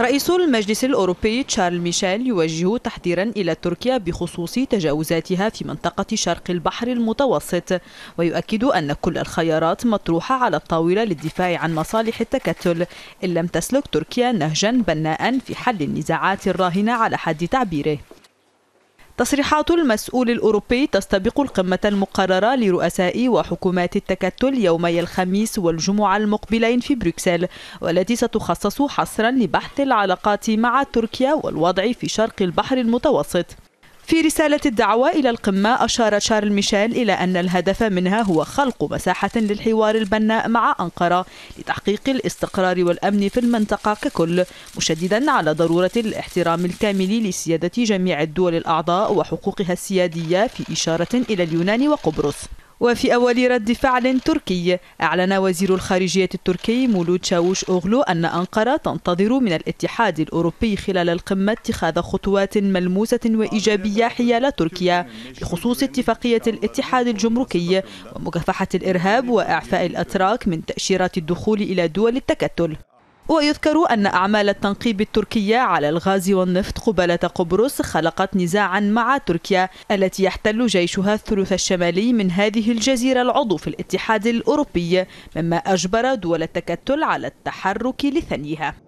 رئيس المجلس الأوروبي تشارل ميشيل يوجه تحذيرا إلى تركيا بخصوص تجاوزاتها في منطقة شرق البحر المتوسط ويؤكد أن كل الخيارات مطروحة على الطاولة للدفاع عن مصالح التكتل إن لم تسلك تركيا نهجا بناء في حل النزاعات الراهنة على حد تعبيره تصريحات المسؤول الأوروبي تستبق القمة المقررة لرؤساء وحكومات التكتل يومي الخميس والجمعة المقبلين في بروكسل والتي ستخصص حصرا لبحث العلاقات مع تركيا والوضع في شرق البحر المتوسط في رسالة الدعوة إلى القمة أشار شارل ميشيل إلى أن الهدف منها هو خلق مساحة للحوار البناء مع أنقرة لتحقيق الاستقرار والأمن في المنطقة ككل مشددا على ضرورة الاحترام الكامل لسيادة جميع الدول الأعضاء وحقوقها السيادية في إشارة إلى اليونان وقبرص وفي أول رد فعل تركي أعلن وزير الخارجية التركي مولود شاوش أوغلو أن أنقرة تنتظر من الاتحاد الأوروبي خلال القمة اتخاذ خطوات ملموسة وإيجابية حيال تركيا بخصوص اتفاقية الاتحاد الجمركي ومكافحة الإرهاب وإعفاء الأتراك من تأشيرات الدخول إلى دول التكتل ويذكر أن أعمال التنقيب التركية على الغاز والنفط قبالة قبرص خلقت نزاعا مع تركيا التي يحتل جيشها الثلث الشمالي من هذه الجزيرة العضو في الاتحاد الأوروبي مما أجبر دول التكتل على التحرك لثنيها